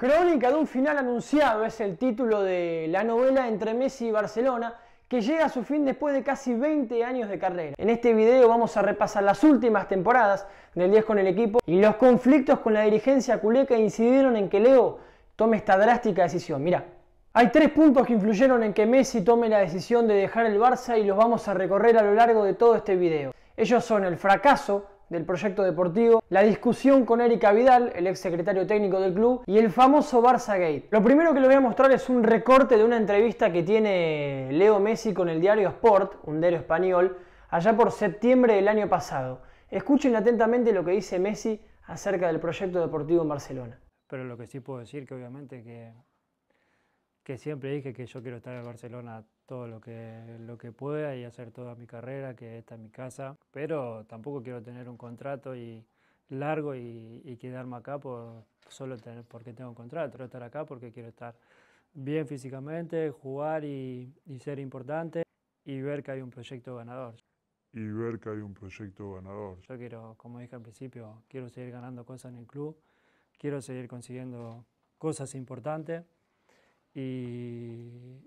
Crónica de un final anunciado es el título de la novela entre Messi y Barcelona que llega a su fin después de casi 20 años de carrera. En este video vamos a repasar las últimas temporadas del 10 con el equipo y los conflictos con la dirigencia culé que incidieron en que Leo tome esta drástica decisión. Mira, hay tres puntos que influyeron en que Messi tome la decisión de dejar el Barça y los vamos a recorrer a lo largo de todo este video. Ellos son el fracaso, del proyecto deportivo, la discusión con Erika Vidal, el ex secretario técnico del club, y el famoso Barça Gate. Lo primero que le voy a mostrar es un recorte de una entrevista que tiene Leo Messi con el diario Sport, un diario español, allá por septiembre del año pasado. Escuchen atentamente lo que dice Messi acerca del proyecto deportivo en Barcelona. Pero lo que sí puedo decir que obviamente que, que siempre dije que yo quiero estar en Barcelona todo lo que, lo que pueda y hacer toda mi carrera, que esta es mi casa. Pero tampoco quiero tener un contrato y largo y, quedarme acá por, solo tener, porque tengo un contrato. Quiero estar acá porque quiero estar bien físicamente, jugar y, y ser importante y ver que hay un proyecto ganador. Y ver que hay un proyecto ganador. Yo quiero, como dije al principio, quiero seguir ganando cosas en el club, quiero seguir consiguiendo cosas importantes y,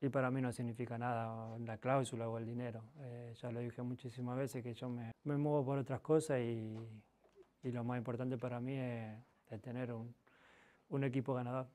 y para mí no significa nada la cláusula o el dinero. Eh, ya lo dije muchísimas veces que yo me, me muevo por otras cosas y, y, lo más importante para mí es, tener un, un equipo ganador.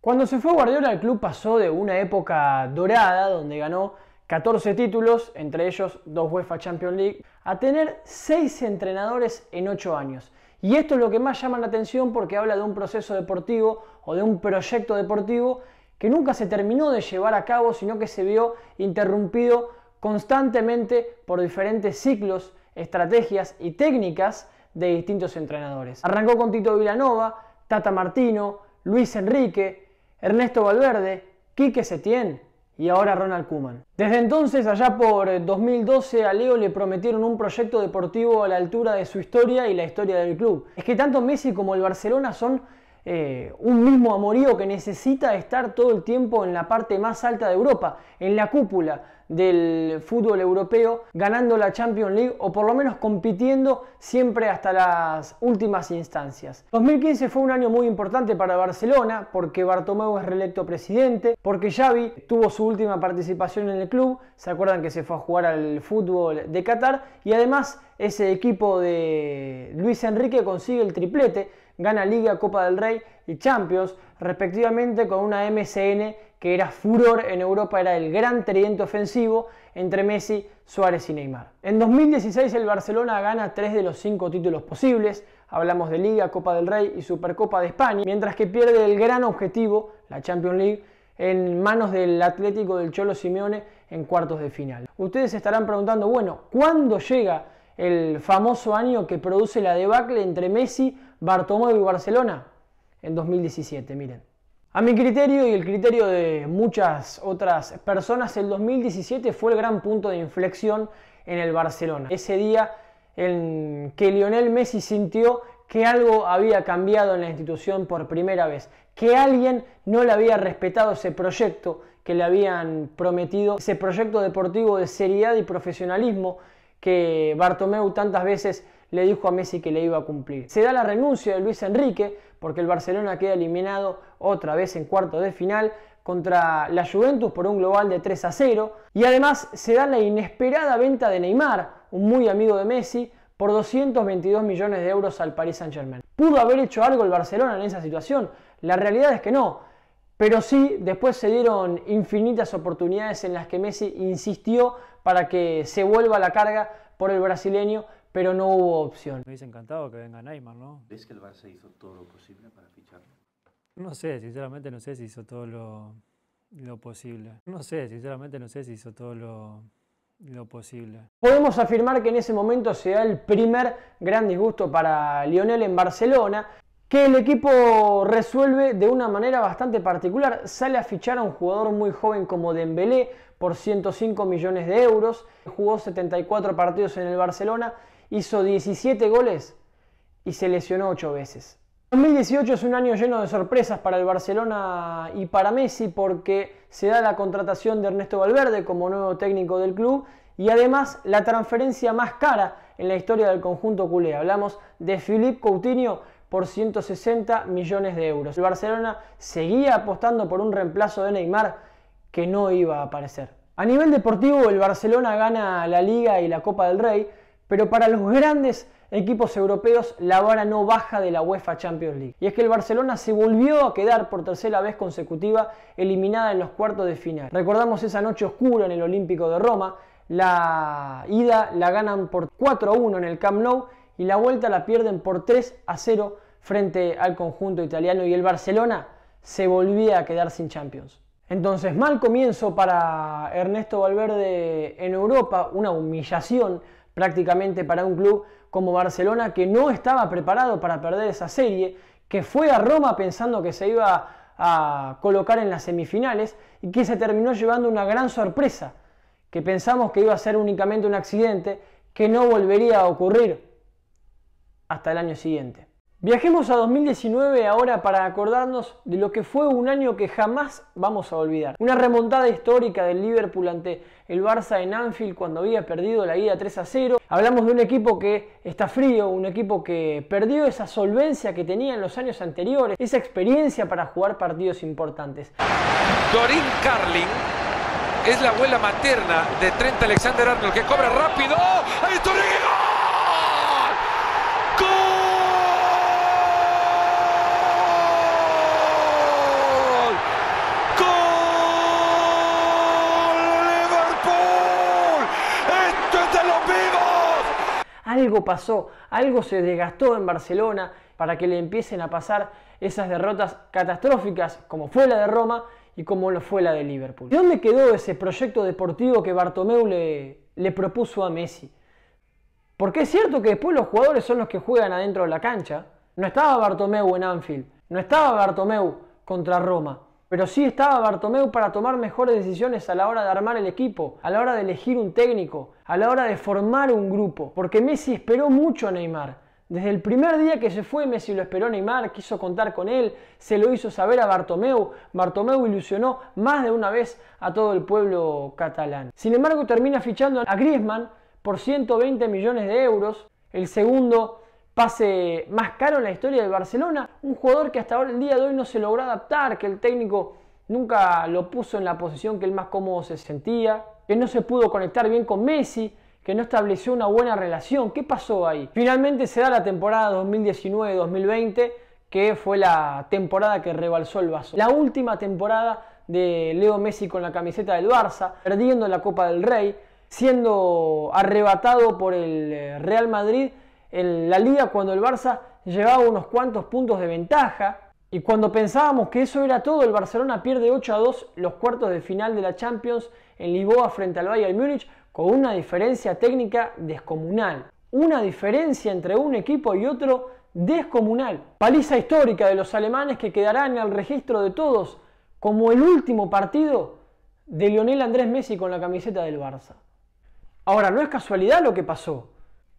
Cuando se fue Guardiola, el club pasó de una época dorada donde ganó 14 títulos, entre ellos dos UEFA Champions League, a tener 6 entrenadores en 8 años. Y esto es lo que más llama la atención porque habla de un proceso deportivo o de un proyecto deportivo que nunca se terminó de llevar a cabo, sino que se vio interrumpido constantemente por diferentes ciclos, estrategias y técnicas de distintos entrenadores. Arrancó con Tito Vilanova, Tata Martino, Luis Enrique, Ernesto Valverde, Quique Setién y ahora Ronald Kuman. Desde entonces, allá por 2012, a Leo le prometieron un proyecto deportivo a la altura de su historia y la historia del club. Es que tanto Messi como el Barcelona son eh, un mismo amorío que necesita estar todo el tiempo en la parte más alta de Europa, en la cúpula, del fútbol europeo, ganando la Champions League o por lo menos compitiendo siempre hasta las últimas instancias. 2015 fue un año muy importante para Barcelona porque Bartomeu es reelecto presidente, porque Xavi tuvo su última participación en el club, se acuerdan que se fue a jugar al fútbol de Qatar y además ese equipo de Luis Enrique consigue el triplete, gana Liga, Copa del Rey y Champions respectivamente con una MCN que era furor en Europa, era el gran tridente ofensivo entre Messi, Suárez y Neymar. En 2016 el Barcelona gana tres de los cinco títulos posibles, hablamos de Liga, Copa del Rey y Supercopa de España, mientras que pierde el gran objetivo, la Champions League, en manos del Atlético del Cholo Simeone en cuartos de final. Ustedes estarán preguntando, bueno, ¿cuándo llega el famoso año que produce la debacle entre Messi, Bartomeu y Barcelona? En 2017, miren. A mi criterio y el criterio de muchas otras personas, el 2017 fue el gran punto de inflexión en el Barcelona. Ese día en que Lionel Messi sintió que algo había cambiado en la institución por primera vez, que alguien no le había respetado ese proyecto que le habían prometido, ese proyecto deportivo de seriedad y profesionalismo que Bartomeu tantas veces le dijo a Messi que le iba a cumplir. Se da la renuncia de Luis Enrique, porque el Barcelona queda eliminado otra vez en cuarto de final contra la Juventus por un global de 3 a 0. Y además se da la inesperada venta de Neymar, un muy amigo de Messi, por 222 millones de euros al Paris Saint Germain. ¿Pudo haber hecho algo el Barcelona en esa situación? La realidad es que no. Pero sí, después se dieron infinitas oportunidades en las que Messi insistió para que se vuelva la carga por el brasileño pero no hubo opción. Me hubiese encantado que venga Neymar, ¿no? ¿Ves que el Barça hizo todo lo posible para ficharlo? No sé, sinceramente no sé si hizo todo lo, posible. No sé, sinceramente no sé si hizo todo lo, lo posible. Podemos afirmar que en ese momento se da el primer gran disgusto para Lionel en Barcelona, que el equipo resuelve de una manera bastante particular. Sale a fichar a un jugador muy joven como Dembélé por 105 millones de euros. Jugó 74 partidos en el Barcelona hizo 17 goles y se lesionó 8 veces. 2018 es un año lleno de sorpresas para el Barcelona y para Messi porque se da la contratación de Ernesto Valverde como nuevo técnico del club y además la transferencia más cara en la historia del conjunto culé. Hablamos de Philippe Coutinho por 160 millones de euros. El Barcelona seguía apostando por un reemplazo de Neymar que no iba a aparecer. A nivel deportivo, el Barcelona gana la Liga y la Copa del Rey, pero para los grandes equipos europeos la vara no baja de la UEFA Champions League. Y es que el Barcelona se volvió a quedar por tercera vez consecutiva eliminada en los cuartos de final. Recordamos esa noche oscura en el Olímpico de Roma, la ida la ganan por 4 a 1 en el Camp Nou y la vuelta la pierden por 3 a 0 frente al conjunto italiano y el Barcelona se volvía a quedar sin Champions. Entonces, mal comienzo para Ernesto Valverde en Europa, una humillación prácticamente para un club como Barcelona que no estaba preparado para perder esa serie, que fue a Roma pensando que se iba a colocar en las semifinales y que se terminó llevando una gran sorpresa, que pensamos que iba a ser únicamente un accidente que no volvería a ocurrir hasta el año siguiente. Viajemos a 2019 ahora para acordarnos de lo que fue un año que jamás vamos a olvidar. Una remontada histórica del Liverpool ante el Barça en Anfield cuando había perdido la ida 3 a 0. Hablamos de un equipo que está frío, un equipo que perdió esa solvencia que tenía en los años anteriores, esa experiencia para jugar partidos importantes. Dorin Carling es la abuela materna de Trent Alexander Arnold que cobra rápido. ¡Oh! algo pasó, algo se desgastó en Barcelona para que le empiecen a pasar esas derrotas catastróficas como fue la de Roma y como lo fue la de Liverpool. dónde quedó ese proyecto deportivo que Bartomeu le, le propuso a Messi? Porque es cierto que después los jugadores son los que juegan adentro de la cancha. No estaba Bartomeu en Anfield, no estaba Bartomeu contra Roma. Pero sí estaba Bartomeu para tomar mejores decisiones a la hora de armar el equipo, a la hora de elegir un técnico, a la hora de formar un grupo. Porque Messi esperó mucho a Neymar. Desde el primer día que se fue, Messi lo esperó a Neymar, quiso contar con él, se lo hizo saber a Bartomeu. Bartomeu ilusionó más de una vez a todo el pueblo catalán. Sin embargo, termina fichando a Griezmann por 120 millones de euros, el segundo pase más caro en la historia del Barcelona, un jugador que hasta ahora el día de hoy no se logró adaptar, que el técnico nunca lo puso en la posición que él más cómodo se sentía, que no se pudo conectar bien con Messi, que no estableció una buena relación. ¿Qué pasó ahí? Finalmente se da la temporada 2019-2020, que fue la temporada que rebalsó el vaso. La última temporada de Leo Messi con la camiseta del Barça, perdiendo la Copa del Rey, siendo arrebatado por el eh, Real Madrid en la liga cuando el Barça llevaba unos cuantos puntos de ventaja. Y cuando pensábamos que eso era todo, el Barcelona pierde 8 a 2 los cuartos de final de la Champions en Lisboa frente al Bayern Múnich con una diferencia técnica descomunal. Una diferencia entre un equipo y otro descomunal. Paliza histórica de los alemanes que quedará en el registro de todos como el último partido de Lionel Andrés Messi con la camiseta del Barça. Ahora, no es casualidad lo que pasó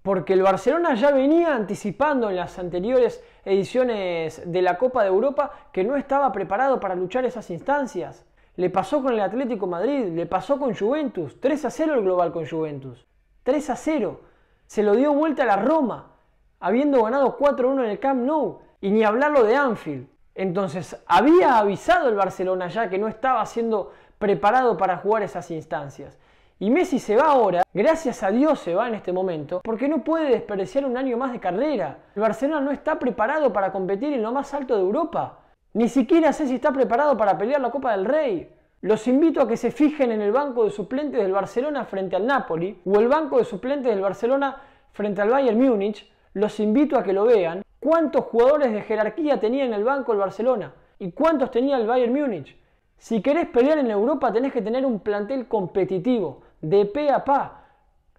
porque el Barcelona ya venía anticipando en las anteriores ediciones de la Copa de Europa que no estaba preparado para luchar esas instancias. Le pasó con el Atlético Madrid, le pasó con Juventus, 3 a 0 el global con Juventus, 3 a 0. Se lo dio vuelta a la Roma, habiendo ganado 4 a 1 en el Camp Nou, y ni hablarlo de Anfield. Entonces, había avisado el Barcelona ya que no estaba siendo preparado para jugar esas instancias. Y Messi se va ahora, gracias a Dios se va en este momento, porque no puede despreciar un año más de carrera. El Barcelona no está preparado para competir en lo más alto de Europa. Ni siquiera sé si está preparado para pelear la Copa del Rey. Los invito a que se fijen en el banco de suplentes del Barcelona frente al Napoli o el banco de suplentes del Barcelona frente al Bayern Múnich. Los invito a que lo vean. ¿Cuántos jugadores de jerarquía tenía en el banco el Barcelona? ¿Y cuántos tenía el Bayern Múnich? Si querés pelear en Europa tenés que tener un plantel competitivo de pe a pa.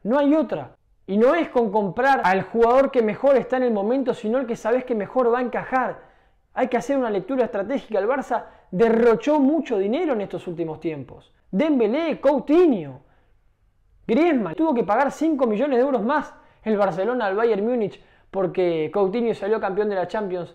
No hay otra. Y no es con comprar al jugador que mejor está en el momento, sino el que sabes que mejor va a encajar. Hay que hacer una lectura estratégica. El Barça derrochó mucho dinero en estos últimos tiempos. Dembélé, Coutinho, Griezmann tuvo que pagar 5 millones de euros más el Barcelona al Bayern Múnich porque Coutinho salió campeón de la Champions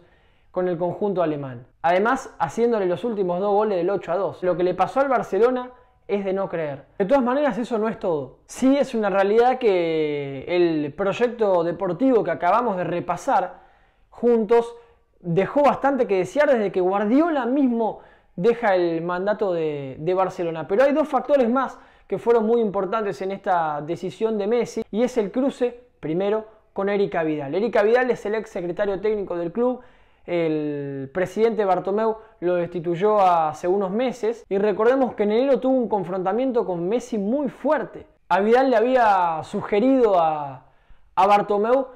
con el conjunto alemán. Además, haciéndole los últimos dos goles del 8 a 2. Lo que le pasó al Barcelona es de no creer. De todas maneras, eso no es todo. Sí es una realidad que el proyecto deportivo que acabamos de repasar juntos dejó bastante que desear desde que Guardiola mismo deja el mandato de, Barcelona. Pero hay dos factores más que fueron muy importantes en esta decisión de Messi y es el cruce, primero, con Erika Vidal. Erika Vidal es el ex secretario técnico del club, el presidente Bartomeu lo destituyó hace unos meses y recordemos que en enero tuvo un confrontamiento con Messi muy fuerte. A Vidal le había sugerido a, a Bartomeu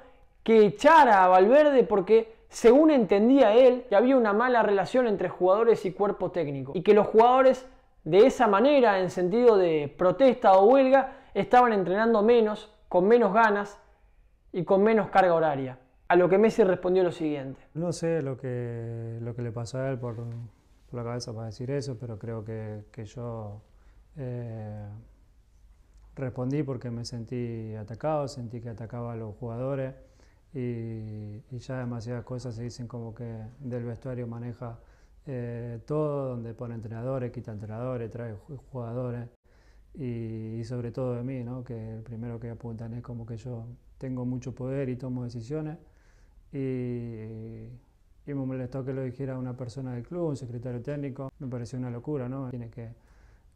que echara a Valverde porque según entendía él que había una mala relación entre jugadores y cuerpo técnico y que los jugadores de esa manera en sentido de protesta o huelga estaban entrenando menos, con menos ganas y con menos carga horaria. A lo que Messi respondió lo siguiente. No sé lo que, le pasó a él por, la cabeza para decir eso, pero creo que, yo eh, respondí porque me sentí atacado, sentí que atacaba a los jugadores y, ya demasiadas cosas se dicen como que del vestuario maneja eh, todo, donde pone entrenadores, quita entrenadores, trae jugadores y, sobre todo de mí, que el primero que apuntan es como que yo tengo mucho poder y tomo decisiones y, me molestó que lo dijera una persona del club, un secretario técnico. Me pareció una locura, ¿no? Tiene que,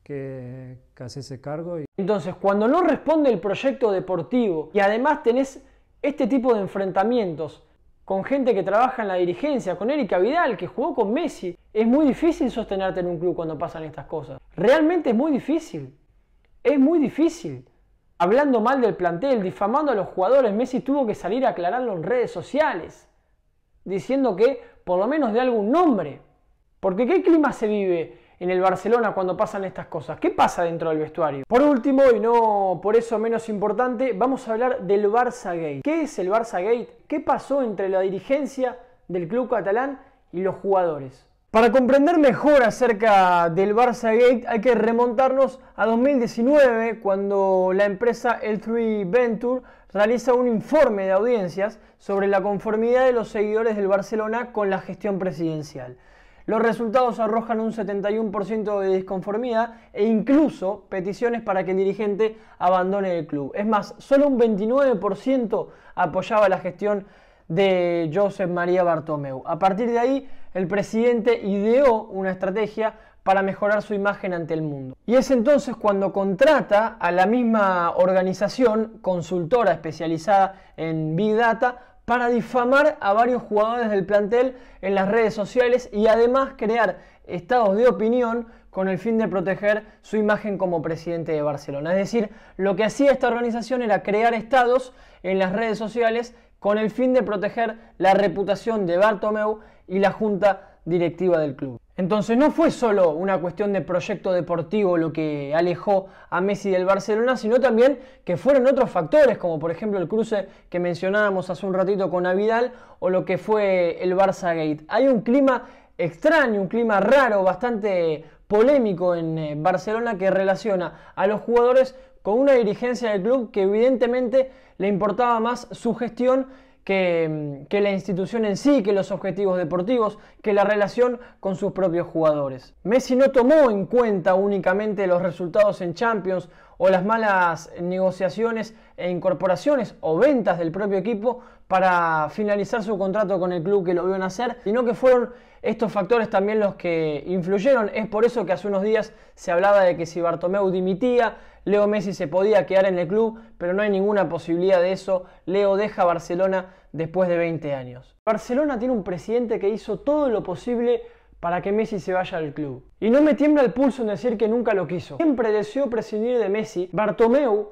que, que hacerse cargo. Y... Entonces, cuando no responde el proyecto deportivo y además tenés este tipo de enfrentamientos con gente que trabaja en la dirigencia, con Erika Vidal, que jugó con Messi, es muy difícil sostenerte en un club cuando pasan estas cosas. Realmente es muy difícil. Es muy difícil hablando mal del plantel, difamando a los jugadores, Messi tuvo que salir a aclararlo en redes sociales, diciendo que por lo menos de algún nombre. Porque ¿qué clima se vive en el Barcelona cuando pasan estas cosas? ¿Qué pasa dentro del vestuario? Por último, y no por eso menos importante, vamos a hablar del Barça Gate. ¿Qué es el Barça Gate? ¿Qué pasó entre la dirigencia del club catalán y los jugadores? Para comprender mejor acerca del Barça Gate hay que remontarnos a 2019 cuando la empresa L3 Venture realiza un informe de audiencias sobre la conformidad de los seguidores del Barcelona con la gestión presidencial. Los resultados arrojan un 71% de disconformidad e incluso peticiones para que el dirigente abandone el club. Es más, solo un 29% apoyaba la gestión presidencial de Josep María Bartomeu. A partir de ahí, el presidente ideó una estrategia para mejorar su imagen ante el mundo. Y es entonces cuando contrata a la misma organización consultora especializada en Big Data para difamar a varios jugadores del plantel en las redes sociales y además crear estados de opinión con el fin de proteger su imagen como presidente de Barcelona. Es decir, lo que hacía esta organización era crear estados en las redes sociales con el fin de proteger la reputación de Bartomeu y la junta directiva del club. Entonces no fue solo una cuestión de proyecto deportivo lo que alejó a Messi del Barcelona, sino también que fueron otros factores, como por ejemplo el cruce que mencionábamos hace un ratito con Avidal o lo que fue el Barça Gate. Hay un clima extraño, un clima raro, bastante polémico en eh, Barcelona que relaciona a los jugadores con una dirigencia del club que evidentemente le importaba más su gestión que, mm, que, la institución en sí, que los objetivos deportivos, que la relación con sus propios jugadores. Messi no tomó en cuenta únicamente los resultados en Champions o las malas negociaciones e incorporaciones o ventas del propio equipo para finalizar su contrato con el club que lo vio nacer, sino que fueron estos factores también los que influyeron. Es por eso que hace unos días se hablaba de que si Bartomeu dimitía, Leo Messi se podía quedar en el club, pero no hay ninguna posibilidad de eso. Leo deja Barcelona después de 20 años. Barcelona tiene un presidente que hizo todo lo posible para que Messi se vaya al club. Y no me tiembla el pulso en decir que nunca lo quiso. Siempre deseó prescindir de Messi. Bartomeu,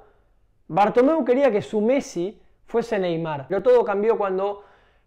Bartomeu quería que su Messi fuese Neymar. Pero todo cambió cuando,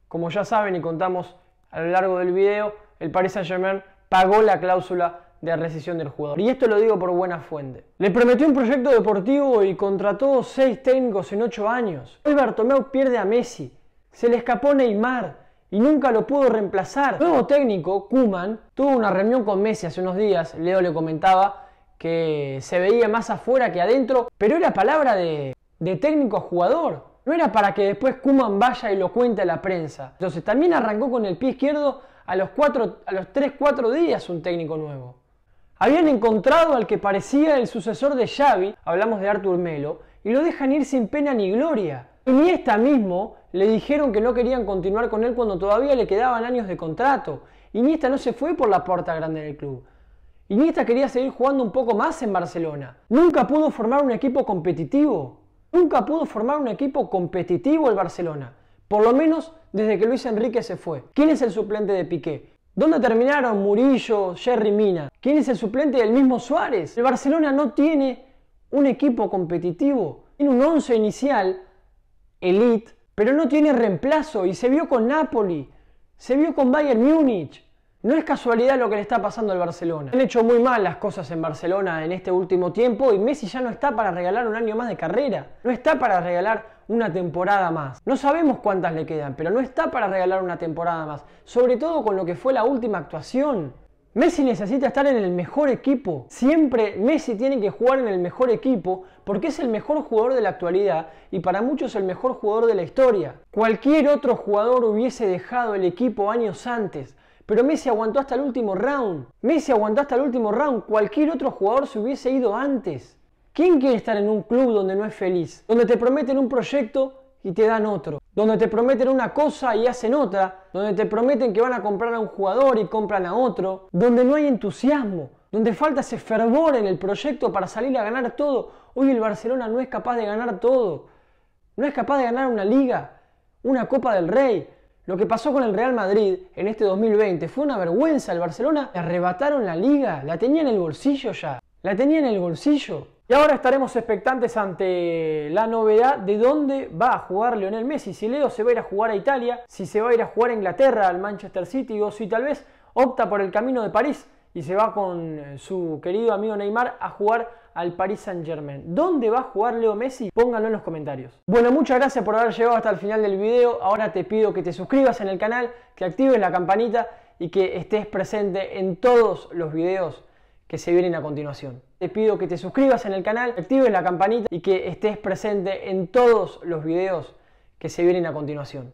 como ya saben y contamos a lo largo del video, el Paris Saint-Germain pagó la cláusula de rescisión del jugador. Y esto lo digo por buena fuente. Le prometió un proyecto deportivo y contrató seis técnicos en ocho años. Hoy Bartomeu pierde a Messi. Se le escapó Neymar y nunca lo pudo reemplazar. nuevo técnico, Kuman, tuvo una reunión con Messi hace unos días, Leo le comentaba que se veía más afuera que adentro, pero era palabra de, técnico a jugador. No era para que después Kuman vaya y lo cuente a la prensa. Entonces también arrancó con el pie izquierdo a los, cuatro, a los 3-4 días un técnico nuevo. Habían encontrado al que parecía el sucesor de Xavi, hablamos de Artur Melo, y lo dejan ir sin pena ni gloria. Iniesta mismo le dijeron que no querían continuar con él cuando todavía le quedaban años de contrato. Iniesta no se fue por la puerta grande del club. Iniesta quería seguir jugando un poco más en Barcelona. Nunca pudo formar un equipo competitivo. Nunca pudo formar un equipo competitivo el Barcelona. Por lo menos desde que Luis Enrique se fue. ¿Quién es el suplente de Piqué? ¿Dónde terminaron Murillo, Jerry Mina? ¿Quién es el suplente del mismo Suárez? El Barcelona no tiene un equipo competitivo. Tiene un once inicial elite, pero no tiene reemplazo y se vio con Napoli, se vio con Bayern Múnich. No es casualidad lo que le está pasando al Barcelona. Han hecho muy mal las cosas en Barcelona en este último tiempo y Messi ya no está para regalar un año más de carrera. No está para regalar una temporada más. No sabemos cuántas le quedan, pero no está para regalar una temporada más. Sobre todo con lo que fue la última actuación. Messi necesita estar en el mejor equipo. Siempre Messi tiene que jugar en el mejor equipo porque es el mejor jugador de la actualidad y para muchos el mejor jugador de la historia. Cualquier otro jugador hubiese dejado el equipo años antes, pero Messi aguantó hasta el último round. Messi aguantó hasta el último round. Cualquier otro jugador se hubiese ido antes. ¿Quién quiere estar en un club donde no es feliz? Donde te prometen un proyecto y te dan otro donde te prometen una cosa y hacen otra, donde te prometen que van a comprar a un jugador y compran a otro, donde no hay entusiasmo, donde falta ese fervor en el proyecto para salir a ganar todo. Hoy el Barcelona no es capaz de ganar todo, no es capaz de ganar una liga, una Copa del Rey. Lo que pasó con el Real Madrid en este 2020 fue una vergüenza. El Barcelona arrebataron la liga, la tenía en el bolsillo ya, la tenía en el bolsillo. Y ahora estaremos expectantes ante la novedad de dónde va a jugar Lionel Messi, si Leo se va a ir a jugar a Italia, si se va a ir a jugar a Inglaterra, al Manchester City o si tal vez opta por el camino de París y se va con eh, su querido amigo Neymar a jugar al Paris Saint Germain. ¿Dónde va a jugar Leo Messi? Pónganlo en los comentarios. Bueno, muchas gracias por haber llegado hasta el final del video. Ahora te pido que te suscribas en el canal, que actives la campanita y que estés presente en todos los videos que se vienen a continuación. Te pido que te suscribas en el canal, actives la campanita y que estés presente en todos los videos que se vienen a continuación.